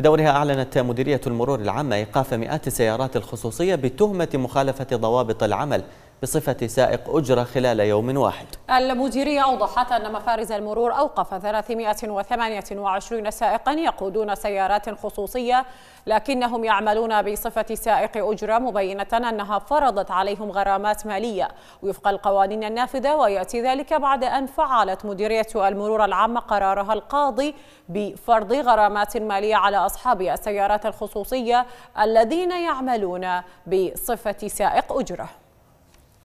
بدورها أعلنت مديرية المرور العامة إيقاف مئات السيارات الخصوصية بتهمة مخالفة ضوابط العمل بصفة سائق أجرة خلال يوم واحد المديرية أوضحت أن مفارز المرور أوقف 328 سائقا يقودون سيارات خصوصية لكنهم يعملون بصفة سائق أجرة مبينة أنها فرضت عليهم غرامات مالية وفق القوانين النافذة ويأتي ذلك بعد أن فعلت مديرية المرور العامة قرارها القاضي بفرض غرامات مالية على أصحاب السيارات الخصوصية الذين يعملون بصفة سائق أجرة